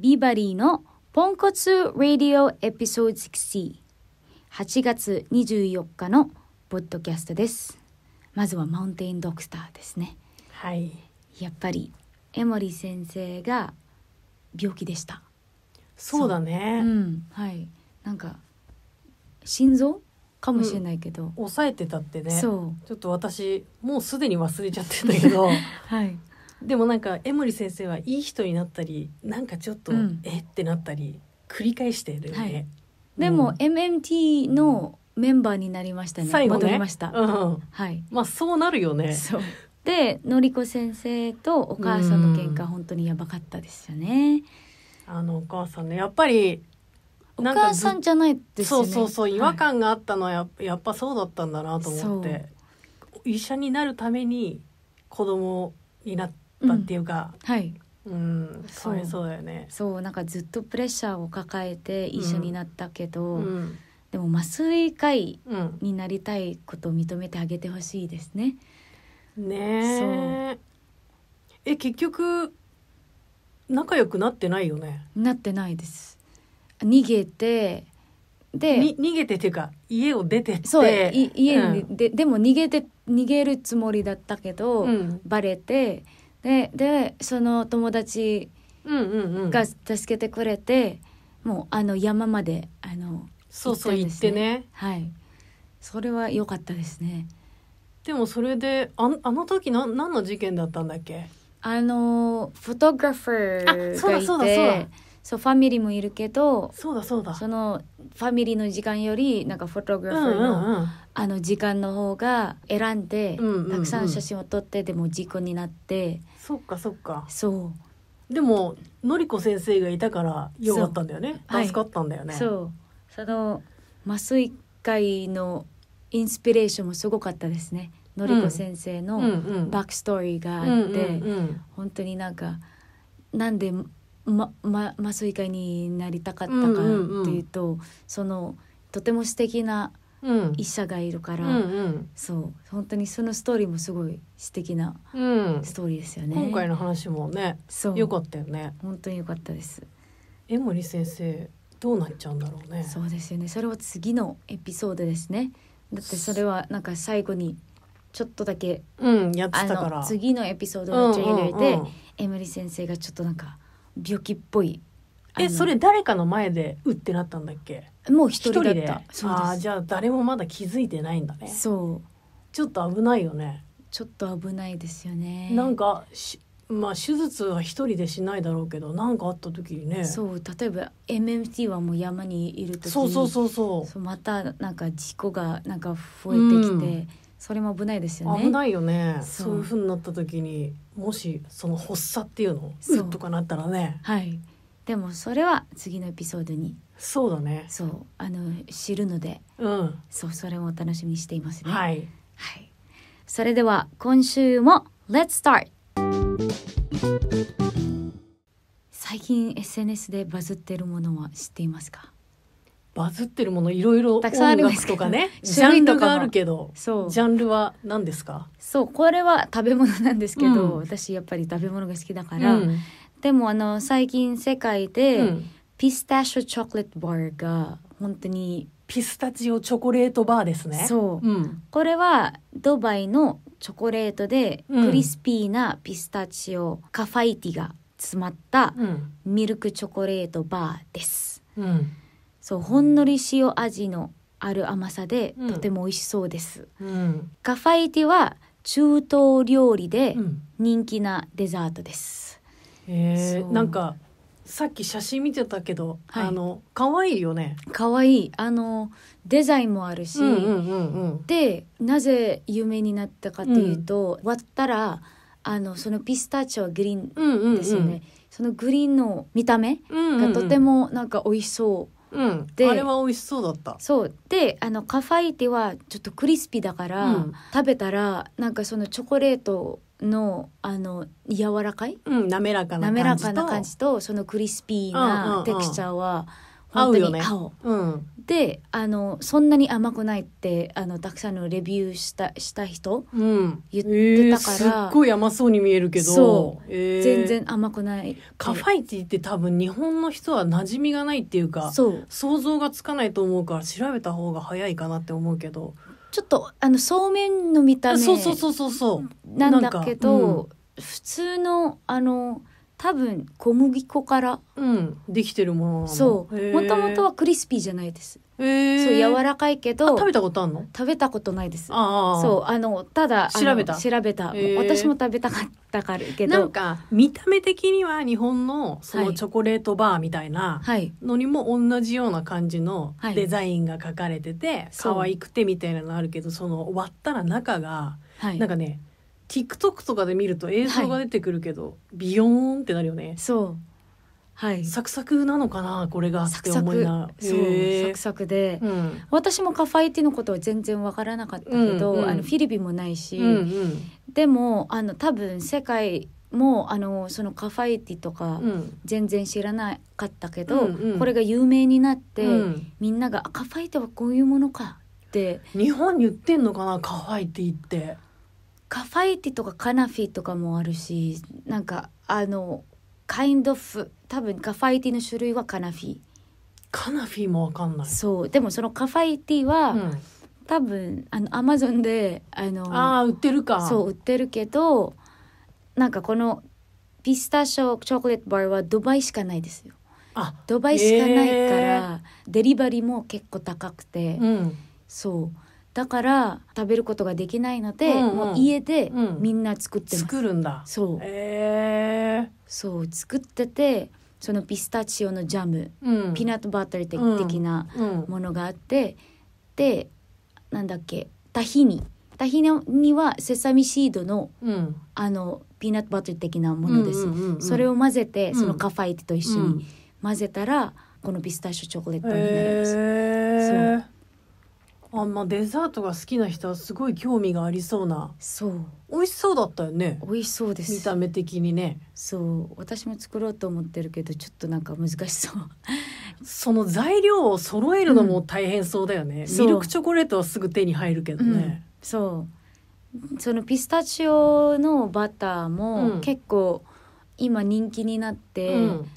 ビバリーのポンコツラディオエピソード60 8月24日のポッドキャストですまずはマウンテンドクターですねはいやっぱり江守先生が病気でしたそうだねうんはいなんか心臓かもしれないけど、抑えてたってねちょっと私もうすでに忘れちゃってんだけど、はい、でもなんか江守先生はいい人になったりなんかちょっと、うん、えってなったり繰り返してるよね、はい、でも、MMT のメンバーになりましたね最後ね戻りました、うんはいまあそうなるよねそうでのりこ先生とお母さんの喧嘩、ん、本当にやばかったですよねあのお母さんねやっぱりお母さんじゃないですよねそうそうそう違和感があったのはやはい、やっぱそうだったんだなと思って医者になるために子供になってっていうか、うん、はいうんそれそうだよねそうなんかずっとプレッシャーを抱えて一緒になったけど、うん、でも麻酔科医になりたいことを認めてあげてほしいですね。ねえ結局仲良くなってないよねなってないです逃げてで逃げてっていうか家を出てってそうい家に、うん、ででも逃げて逃げるつもりだったけど、うん、バレてででその友達が助けてくれて、うんうんうん、もうあの山まであのそうそう行ってね、はいそれは良かったですねでもそれでああの時何何の事件だったんだっけあのフォトグラファーがいてそうだそうだそうだそうファミリーもいるけどそうだそうだそのファミリーの時間よりなんかフォトグラファーの、うんうんうんあの時間の方が選んで、たくさん写真を撮ってでも事故になってそっかそっかそうでものりこ先生がいたからよかったんだよね助かったんだよね、はい、そうその麻酔会のインスピレーションもすごかったですねのりこ先生のバックストーリーがあって、うんうん、本当になんかなんでま、ま、麻酔科になりたかったかっていうと、うんうんうん、そのとても素敵な医者がいるから、うんうん、そう本当にそのストーリーもすごい素敵なストーリーですよね、今回の話もねそうよかったよね本当によかったです江森先生どうなっちゃうんだろうねそうですよねそれは次のエピソードですねだってそれはなんか最後にちょっとだけ、うん、やってたから次のエピソードを取り入れて、うんうん、先生がちょっとなんか病気っぽいえそれ誰かの前でうってなったんだっけもう一人だったそうああじゃあ誰もまだ気づいてないんだねそうちょっと危ないよねちょっと危ないですよねなんかしまあ手術は一人でしないだろうけど何かあった時にねそう例えば MMT はもう山にいる時にそうそうそうそうまたなんか事故がなんか増えてきて、うん、それも危ないですよね危ないよねそういうふうになった時にもしその発作っていうのうとかなったらねはいでもそれは次のエピソードにそうだねそうあの知るので、うん、そうそれも楽しみにしていますね。はい、はい、それでは今週も Let's start。最近 SNS でバズってるものは知っていますか？バズってるものいろいろたくさんあるんです楽けとかね ジャンルかがあるけどそうジャンルは何ですかそうこれは 食べ物なんですけど、うん私やっぱり食べ物が好きだから、うんでもあの最近世界で、うんピスタチオチョコレートバーが本当にピスタチオチョコレートバーですねそう、うん、これはドバイのチョコレートでクリスピーなピスタチオカファイティが詰まったミルクチョコレートバーですうんそうほんのり塩味のある甘さで、とても美味しそうですうんカファイティは中東料理で人気なデザートです、えーなんかさっき写真見てたけど、はい、あの可愛いよね可愛いあのデザインもあるし、うんうんうんうん、でなぜ有名になったかというと、うん、割ったらあのそのピスタチオはグリーンですよね、うんうんうん、そのグリーンの見た目がとてもなんか美味しそう。うん、であれは美味しそうだったそうであのカファイティはちょっとクリスピーだから、うん、食べたらなんかそのチョコレートのあの柔らかい、うん、滑らかな滑らかな感じとそのクリスピーなテクスチャーは本当に合う,、ねうん、であのそんなに甘くないってあのたくさんのレビューしたした人、うん、言ってたから、えー、すっごい甘そうに見えるけどそう、えー、全然甘くないカファイティって多分日本の人は馴染みがないっていうかそう想像がつかないと思うから調べた方が早いかなって思うけどちょっとあのそうめんの見た目そうそうそうそうそうなんだけど、うん、普通のあの多分小麦粉から、うん、できてるものそうもともとはクリスピーじゃないですそう柔らかいけど食べたことあるの食べたことないですそうあのただ調べた調べた私も食べたかったからけどなんか見た目的には日本のそのチョコレートバーみたいなのにも同じような感じのデザインが書かれてて、はい、可愛くてみたいなのあるけどその割ったら中が、はい、なんかね TikTok とかで見ると映像が出てくるけど、はい、ビヨーンってなるよね。そうはい、サクサクなのかなこれがって思いなサクサクそうサクサクで、うん、私もカファイティのことは全然わからなかったけど、うんうん、あのフィリピンもないし、うんうん、でもあの多分世界もあのそのカファイティとか全然知らなかったけど、うんうん、これが有名になって、うん、みんなが「カファイティはこういうものか」って日本に売ってんのかなカファイティって。カファイティとかカナフィとかもあるしなんかあのカインドフ多分カファイティの種類はカナフィカナフィもわかんないそうでもそのカファイティは、うん多分あのアマゾンであのあ売ってるかそう売ってるけどなんかこのピスタショチョコレートバーはドバイしかないですよあドバイしかないから、えー、デリバリーも結構高くて、うん、そうだから食べることができないので、うんうん、もう家でみんな作ってます、うん、作るんだそうえー、そう作っててそのピスタチオのジャム、うん、ピーナッツバター的なものがあって、でなんだっけタヒニタヒニはセサミシードの、うん、あのピーナッツバター的なものです、うんうんうん、それを混ぜてそのカフェイテと一緒に混ぜたら、このピスタチオチョコレートになります。そうあんまあ、デザートが好きな人はすごい興味がありそうなそう美味しそうだったよね美味しそうです見た目的にねそう私も作ろうと思ってるけどちょっとなんか難しそうその材料を揃えるのも大変そうだよね、うん、ミルクチョコレートはすぐ手に入るけどね、うん、そうそのピスタチオのバターも結構今人気になって、うん、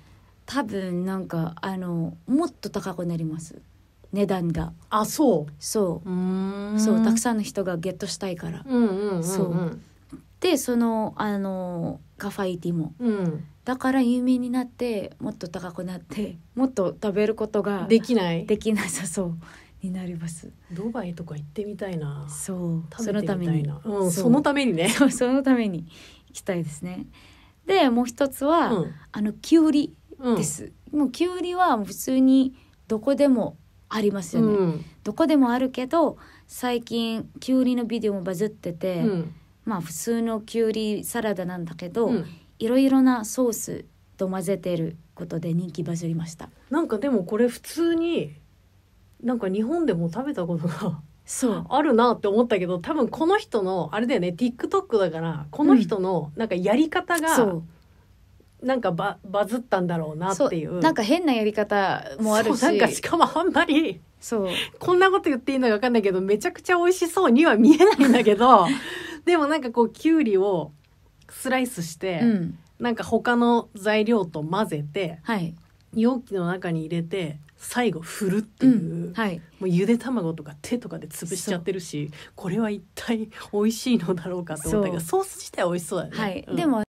多分なんかあのもっと高くなります値段があそうそうそうたくさんの人がゲットしたいから、うんうんうんうん、そうでそのあのカファイティも、うん、だから有名になってもっと高くなってもっと食べることができないできなさそうになりますドバイとか行ってみたいなそうそのために、うん、そのためにねそのために行きたいですねでもう一つは、うん、あのきゅうりです、もうきゅうりは普通にどこでもありますよね、うん、どこでもあるけど最近きゅうりのビデオもバズってて、うん、まあ普通のきゅうりサラダなんだけど、うん、いろいろなソースと混ぜてることで人気バズりましたなんかでもこれ普通になんか日本でも食べたことがそう あるなって思ったけど多分この人のあれだよね TikTok だからこの人のなんかやり方が、なんかババズったんだろうなっていうなんか変なやり方もあるしなんかしかもあんまりそうこんなこと言っていいのか分かんないけどめちゃくちゃ美味しそうには見えないんだけど でもなんかこうきゅうりをスライスして、うん、なんか他の材料と混ぜて、はい、容器の中に入れて最後振るっていう、うん、はい、もうゆで卵とか手とかで潰しちゃってるしこれは一体美味しいのだろうかと思ったけどソース自体美味しそうだね。はい、うん、でも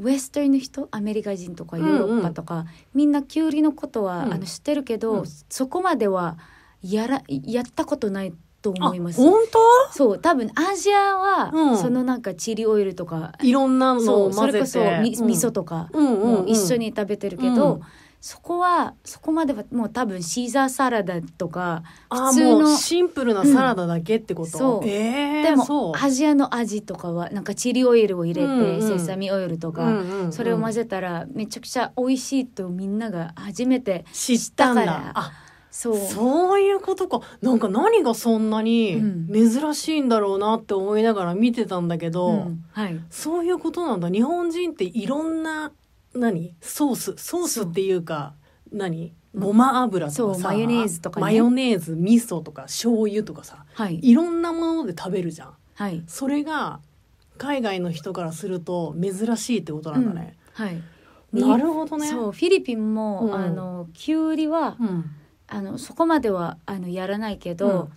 ウエストリの人アメリカ人とかヨーロッパとか、うんうん、みんなキュウリのことは、うん、あの知ってるけど、うん、そこまではやらやったことないと思います。本当そう多分アジアは、うん、そのなんかチリオイルとかいろんなのを混ぜてそれこそ味噌とか、うんう一緒に食べてるけど。うんそこはそこまではもう多分シーザーサラダとか普通のシンプルなサラダだけってこと、うん、えー、でもアジアの味とかはなんかチリオイルを入れて、うんうん、セサミオイルとか、うんうんうん、それを混ぜたらめちゃくちゃ美味しいとみんなが初めて知ったかあそうそういうことかなんか何がそんなに珍しいんだろうなって思いながら見てたんだけど、うんはい、そういうことなんだ日本人っていろんな何ソースソースっていうか何ごま油とかさマヨネーズとか、ね、マヨネーズ味噌とか醤油とかさ、はい、いろんなもので食べるじゃん、はい、それが海外の人からすると珍しいってことなんだね、うん、はいなるほどねそうフィリピンも、うん、あのきゅうりは、うん、あのそこまではあのやらないけど、うん、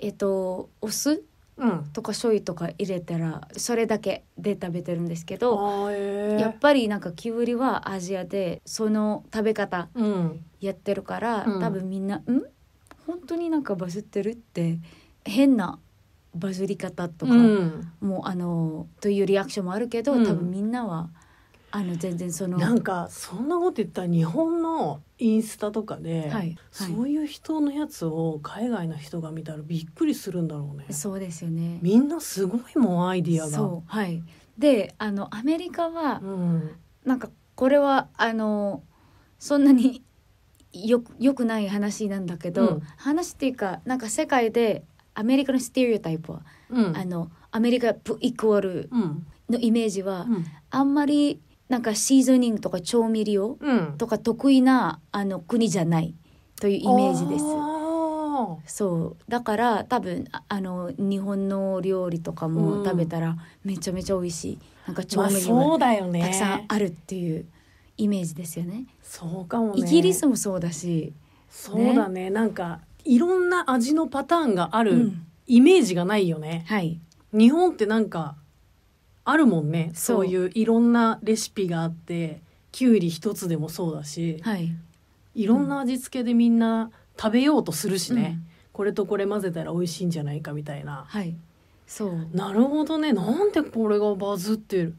えっとお酢うん、とか醤油とか入れたらそれだけで食べてるんですけど、えー、やっぱりなんかキュウリはアジアでその食べ方やってるから、うん、多分みんな「うん本当になんかバズってる?」って変なバズり方とか、うん、もうあのというリアクションもあるけど、多分みんなは。うんあの全然そのなんかそんなこと言ったら日本のインスタとかで、はいはい、そういう人のやつを海外の人が見たらびっくりするんだろうね。そうですよね。みんなすごいもんアイディアが。はい。で、あのアメリカは、うん、なんかこれはあのそんなに よくよくない話なんだけど、うん、話っていうかなんか世界でアメリカのステレオタイプは、うん、あのアメリカプイコールのイメージは、うん、あんまりなんかシーズニングとか調味料とか得意な、あの国じゃないというイメージです。そうだから多分あの日本の料理とかも食べたらめちゃめちゃ美味しい、うん、なんか調味料もたくさんあるっていうイメージですよね。そうかも、ね、イギリスもそうだしそうだね、ね、なんかいろんな味のパターンがあるイメージがないよね。うん、はい日本ってなんかあるもんねそうそういういろんなレシピがあってきゅうり一つでもそうだし、はい、いろんな味付けでみんな食べようとするしね、うん、これとこれ混ぜたら美味しいんじゃないかみたいな。はい、そうなるほどねなんでこれがバズってる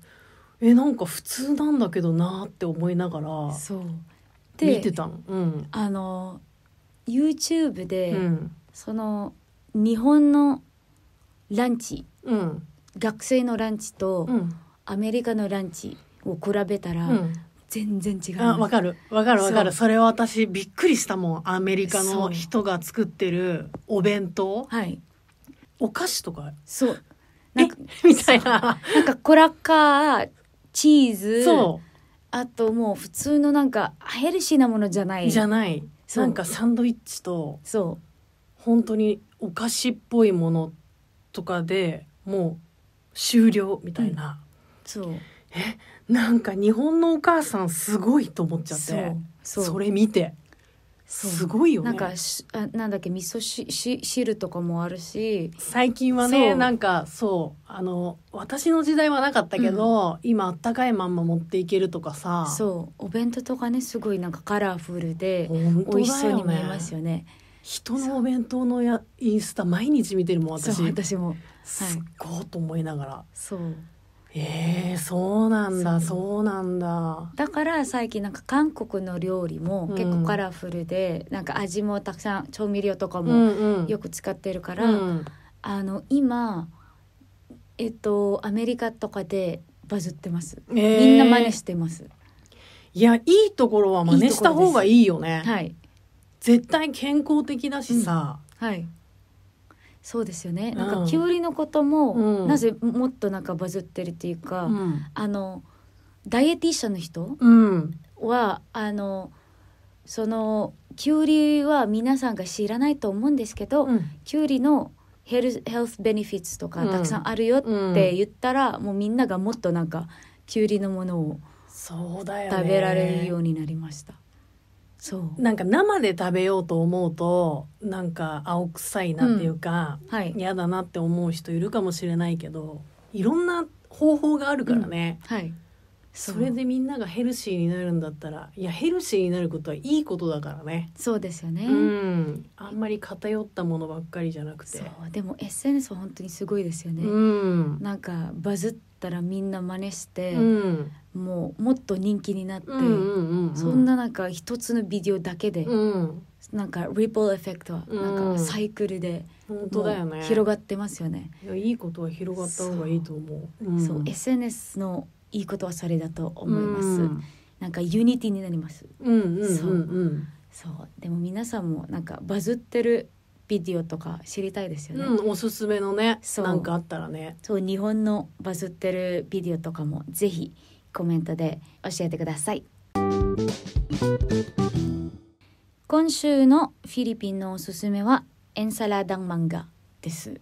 えなんか普通なんだけどなって思いながらそう見てたの。うん、あの YouTube で、うん、その日本のランチ、うん学生のランチとアメリカのランチを比べたらうん全然違う、あわかるわかるわかるそれは私びっくりしたもんアメリカの人が作ってるお弁当はいお菓子とかそうなんかみたいななんかコラッカーチーズそう。あともう普通のなんかヘルシーなものじゃないじゃないそうなんかサンドイッチとそう本当にお菓子っぽいものとかでもう終了みたいな、そうえなんか日本のお母さんすごいと思っちゃってそうそれ見てすごいよねなんかしあなんだっけ味噌しし汁とかもあるし最近はねなんかそうあの私の時代はなかったけど、今あったかいまんま持っていけるとかさそうお弁当とかねすごいなんかカラフルで本当美味しそうに見えますよね人のお弁当のやインスタ毎日見てるもん私私も、はい、すっごいと思いながらそうえー、そうなんだそうなんだだから最近なんか韓国の料理も結構カラフルで、うん、なんか味もたくさん調味料とかもよく使ってるから、うんうん、あの今えっとアメリカとかでバズってます、えー、みんな真似してますいやいいところは真似した方がいいよねはい絶対健康的だしさ、はいそうですよねなんかきゅうりのことも、うん、なぜもっとなんかバズってるっていうか、うん、あのダイエティシャンの人は、うん、あのそのきゅうりは皆さんが知らないと思うんですけど、きゅうりのヘルヘルスベネフィッツとかたくさんあるよって言ったら、もうみんながもっとなんかきゅうりのものを食べられるようになりました。そうなんか生で食べようと思うとなんか青臭いなっていうか、うんはい、嫌だなって思う人いるかもしれないけどいろんな方法があるからね、うん、はい、それでみんながヘルシーになるんだったらいやヘルシーになることはいいことだからねそうですよね、うん、あんまり偏ったものばっかりじゃなくてでも SNS は本当にすごいですよね、うん、なんかバズっったらみんな真似して、もうもっと人気になって、そんななんか一つのビデオだけで、なんかリポーエフェクトはなんかサイクルで、本当だよね広がってますよねいやいいことは広がった方がいいと思うそう,、SNS のいいことはそれだと思います、なんかユニティになります、うんうんそうでも皆さんもなんかバズってるビデオとか知りたいですよね、うん、おすすめのねなんかあったらねそう日本のバズってるビデオとかもぜひコメントで教えてください今週のフィリピンのおすすめはエンサラダン漫画です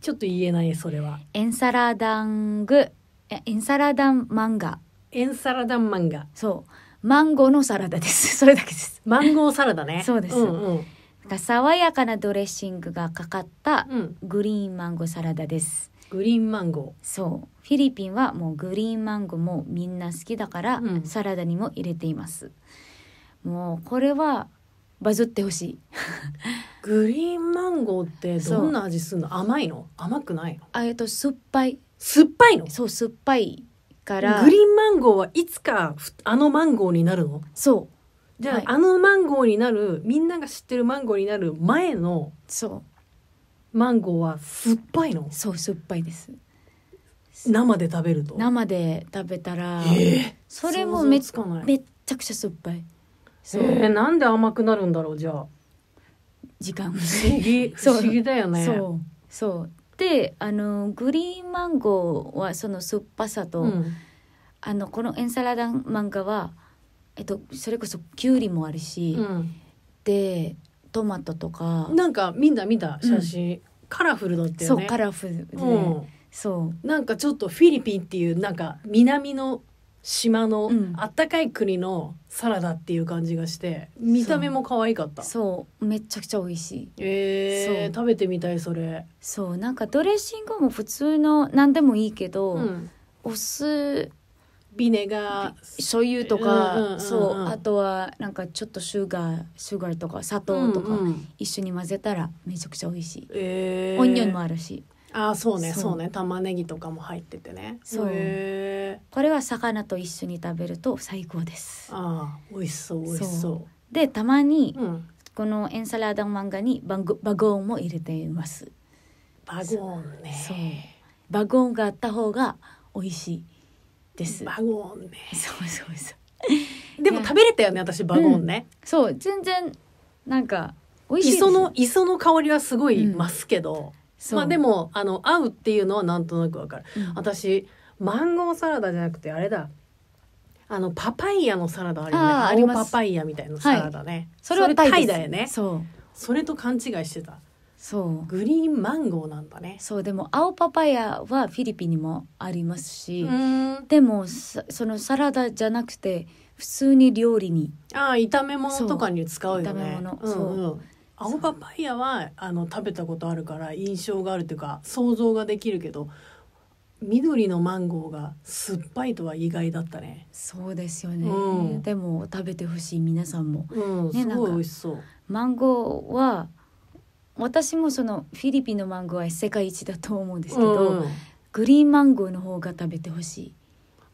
ちょっと言えないそれはエンサラダングエンサラダン漫画エンサラダン漫画そうマンゴーのサラダです それだけですマンゴーサラダねそうです、うんうんが爽やかなドレッシングがかかったグリーンマンゴーサラダです。グリーンマンゴーそうフィリピンはもうグリーンマンゴーもみんな好きだから、サラダにも入れていますもうこれはバズってほしい グリーンマンゴーってどんな味するの甘いの甘くないのあえっと酸っぱい酸っぱいのそう酸っぱいからグリーンマンゴーはいつかあのマンゴーになるのそうじゃあ、はいあのマンゴーになるみんなが知ってるマンゴーになる前のそマンゴーは酸っぱいのそう酸っぱいです生で食べると生で食べたらえそれもめつかないめっちゃくちゃ酸っぱいえそう、ー、なんで甘くなるんだろうじゃあ時間不思議 不思議だよねそうそうであのグリーンマンゴーはその酸っぱさと、うんあのこのエンサラダマンガはえっと、それこそきゅうりもあるし、うん、でトマトとかなんかんな見た写真、うん、カラフルだったよねそうカラフルで、うん、そうなんかちょっとフィリピンっていうなんか南の島のあったかい国のサラダっていう感じがして、見た目も可愛かったそうめちゃくちゃ美味しいえー、食べてみたいそれそうなんかドレッシングも普通の何でもいいけど、お酢ビネガー醤油とか、うんうんうんそうあとはなんかちょっとシュガーシュガーとか砂糖とか一緒に混ぜたらめちゃくちゃ美味しい、えー、オニオンもあるしあそうねそうね玉ねぎとかも入っててねそうこれは魚と一緒に食べると最高ですあ美味しそう美味しそうでたまに、このエンサラダン漫画にバグバゴーンも入れていますバゴーンねバゴーンがあった方が美味しいですバゴンねそうそうそうでも食べれたよね私バゴンね、うん、そう全然なんか美味しい磯の磯の香りはすごい増すけど、うん、まあでもあの合うっていうのはなんとなくわかる、うん、私マンゴーサラダじゃなくてあれだあのパパイヤのサラダあるよね青パパイヤみたいなサラダね、はい、それはタイだよねそうそれと勘違いしてたそうグリーンマンゴーなんだねそうでも青パパイヤはフィリピンにもありますしでもそのサラダじゃなくて普通に料理にああ炒め物とかに使うよね炒め物、うんうん、そう青パパイヤはあの食べたことあるから印象があるというか想像ができるけど緑のマンゴーが酸っぱいとは意外だったねそうですよね、うん、でも食べてほしい皆さんも、うんね、すごい美味しそうマンゴーは私もそのフィリピンのマンゴーは世界一だと思うんですけど、うん、グリーンマンゴーの方が食べてほしい。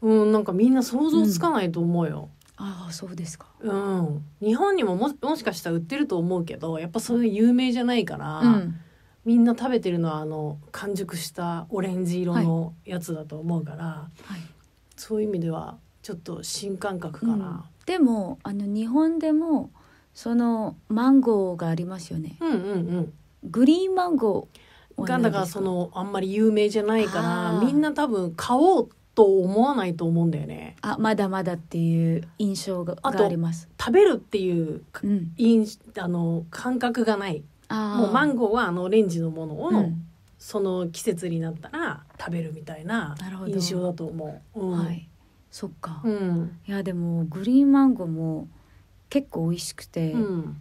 うん、なんかみんな想像つかないと思うよ。うん、ああ、そうですか。うん、日本にもももしかしたら売ってると思うけど、やっぱそれ有名じゃないから。うん、みんな食べてるのはあの完熟したオレンジ色のやつだと思うから、はい、はい、そういう意味ではちょっと新感覚かな、でもあの日本でもそのマンゴーがありますよね。うんうんうんグリーンマンゴーがだからそのあんまり有名じゃないからみんな多分買おうと思わないと思うんだよね。あまだまだっていう印象があります食べるっていう、うん、あの感覚がないもうマンゴーはあのオレンジのものを、うん、その季節になったら食べるみたいな印象だと思う。うん、はい、そっか、うん、いやでもグリーンマンゴーも結構美味しくて、うん、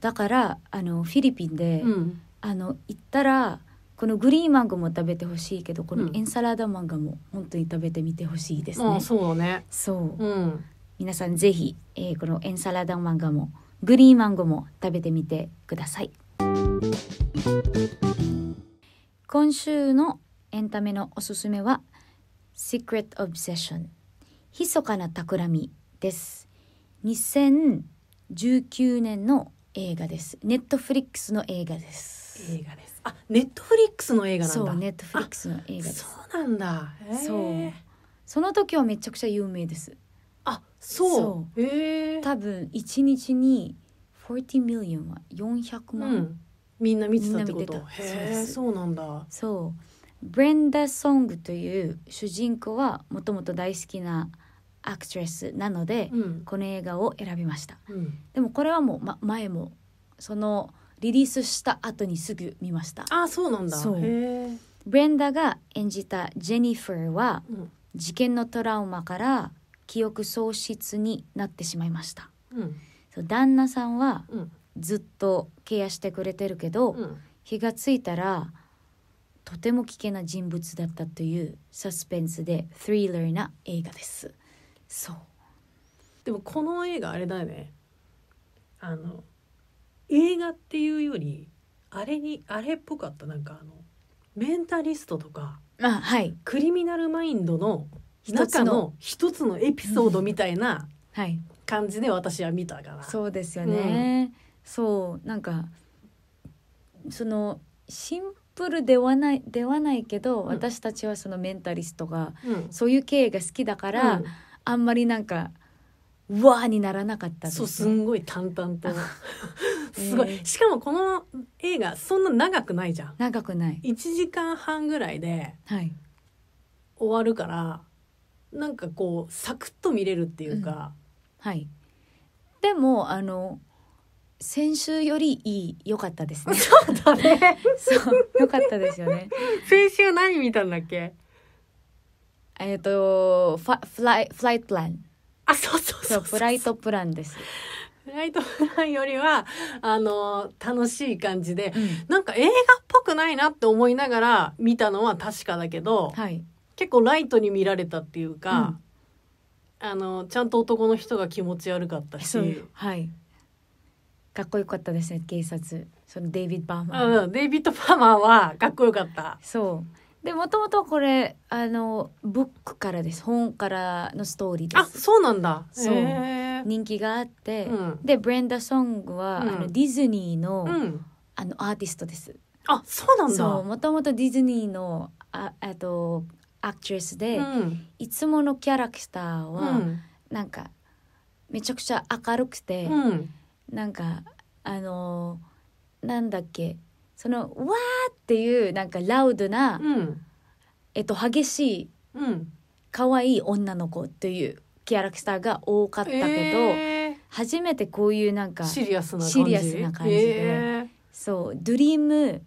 だからあのフィリピンで、うん、あの行ったらこのグリーンマンゴーも食べてほしいけどこのエンサラダマンゴーも本当に食べてみてほしいですね。うん、そうねそう、皆さんぜひ、えー、このエンサラダマンゴーもグリーンマンゴーも食べてみてください。今週のエンタメのおすすめは「Secret Obsession」「密かな企み」です。2019年の映画ですネットフリックスの映画です映画ですあネットフリックスの映画なんだそうネットフリックスの映画ですそうなんだそうその時はめちゃくちゃ有名ですあそうそう多分一日に40 m i l l は400万、うん、みんな見てたってことへそうなんだそうブレンダ・ーソングという主人公はもともと大好きなアクトレスなので、うんこの映画を選びましたうん、でもこれはもう、ま、前もそのリリースした後にすぐ見ましたあそうなんだそうへえブレンダが演じたジェニファーはうん事件のトラウマから記憶喪失になってしまいましたうんそう旦那さんはうんずっとケアしてくれてるけど、うん気がついたらとても危険な人物だったというサスペンスでスリラーな映画ですそうでもこの映画あれだよねあの映画っていうよりあれにあれっぽかったなんかあのメンタリストとかあはいクリミナルマインドの中の一つのエピソードみたいなはい感じで私は見たから、そうですよね、うん、そうなんかそのシンプルではないではないけど、うん私たちはそのメンタリストが、うんそういう経営が好きだから、うんあんまりなんかわーにならなかったす、そうすんごい淡々と すごい、しかもこの映画そんな長くないじゃん長くない1時間半ぐらいで終わるから、はい、なんかこうサクッと見れるっていうか、うん、はいでもあの先週よりいい良かったですね。そうだね。そう良かったですよね。先週何見たんだっけ？えっ、ー、とファフライフライトプランあそうそうそうフライトプランですフライトプランよりはあの楽しい感じで、うん、なんか映画っぽくないなって思いながら見たのは確かだけど、はい、結構ライトに見られたっていうか、うん、あのちゃんと男の人が気持ち悪かったし、はい、かっこよかったですね警察そのデイビッド・パーマー、うん、デイビッド・パーマーはかっこよかったそうでもともとこれあのブックからです本からのストーリーであそうなんだそう人気があって、うんでブレンダ・ーソングは、うんあのディズニーの,、うんあのアーティストですあそうなんだもともとディズニーのああとアクトレスで、うんいつものキャラクターは、うんなんかめちゃくちゃ明るくて、うんなんかあのなんだっけその「わ」っていうなんかラウドな、うん、えっと、激しい、うん、いい女の子というキャラクターが多かったけど、えー、初めてこういうなんかシリアスな感じな感じで、えー、そうドリーム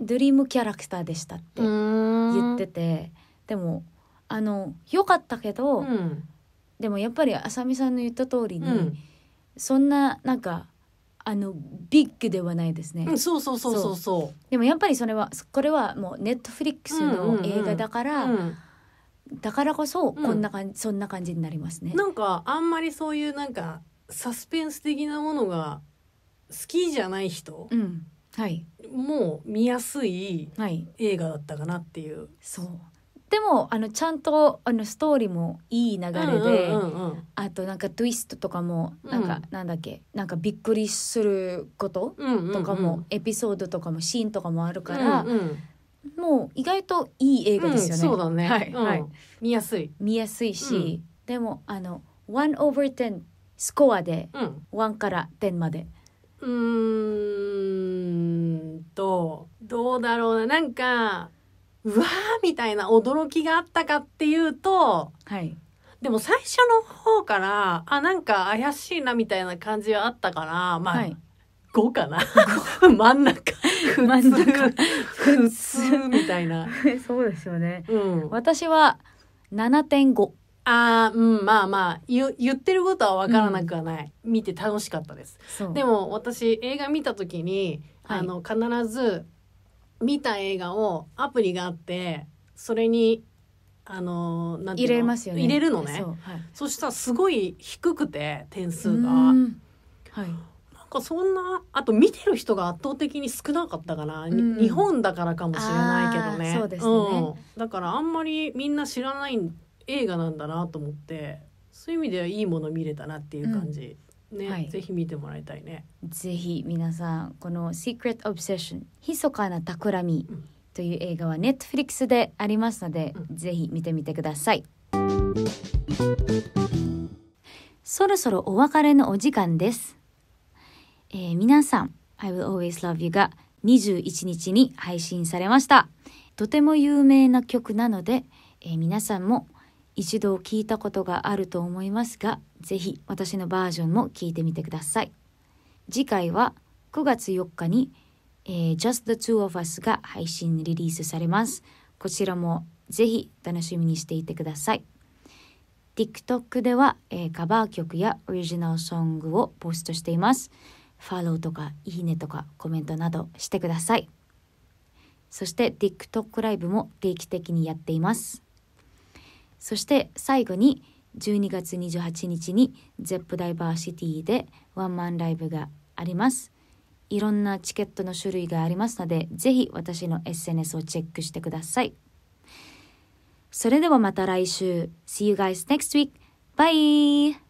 ドリームキャラクターでしたって言っててでもあの良かったけど、うん、でもやっぱりあさみさんの言った通りに、うん、そんななんかあのビッグではないですね、うん、そうそうそうそうそうでもやっぱりそれはこれはもうネットフリックスの映画だから、うんうんうんだからこそこんな感じ、うん、そんな感じになりますね。なんかあんまりそういうなんかサスペンス的なものが好きじゃない人、うん、はい、もう見やすい映画だったかなっていう。はい、そうでもあのちゃんとあのストーリーもいい流れで、うんうんうんうん、あとなんかゥイストとかもなんか、うん、なんだっけなんかびっくりすることとかも、うんうんうん、エピソードとかもシーンとかもあるから、うんうん、もう意外といい映画ですよね。そうだね、はいはい、見やすい見やすいし、でもあの1 over 10スコアで1から10まで。うんとどうだろうななんかうわーみたいな驚きがあったかっていうと、はい、でも最初の方からあなんか怪しいなみたいな感じはあったからまあ、はい、5かな 真ん中普通普通みたいな そうですよね、うん、私は7.5あうんまあまあ言ってることはわからなくはない、うん、見て楽しかったですでも私映画見た時に、はい、あの必ず見た映画をアプリがあってそれにあのなんていうの入れますよね入れるのねそ,、はい、そしたらすごい低くて点数が。はい、なんかそんなあと見てる人が圧倒的に少なかったかな、日本だからかもしれないけどねそうですね、うん、だからあんまりみんな知らない映画なんだなと思ってそういう意味ではいいもの見れたなっていう感じね、はい、ぜひ見てもらいたいねぜひ皆さんこの「Secret Obsession 密かな企み」という映画はネットフリックスでありますので、うん、ぜひ見てみてください、うん、そろそろお別れのお時間です、えー、皆さん「I Will Always Love You」が21日に配信されましたとても有名な曲なので、えー、皆さんも一度聞いたことがあると思いますが、ぜひ私のバージョンも聞いてみてください。次回は9月4日に、えー、Just the Two of Us が配信リリースされます。こちらもぜひ楽しみにしていてください。TikTok では、えー、カバー曲やオリジナルソングをポストしています。フォローとかいいねとかコメントなどしてください。そして TikTok ライブも定期的にやっています。そして最後に12月28日に ZEP ダイバーシティでワンマンライブがあります。いろんなチケットの種類がありますので、ぜひ私の SNS をチェックしてください。それではまた来週。See you guys next week. Bye!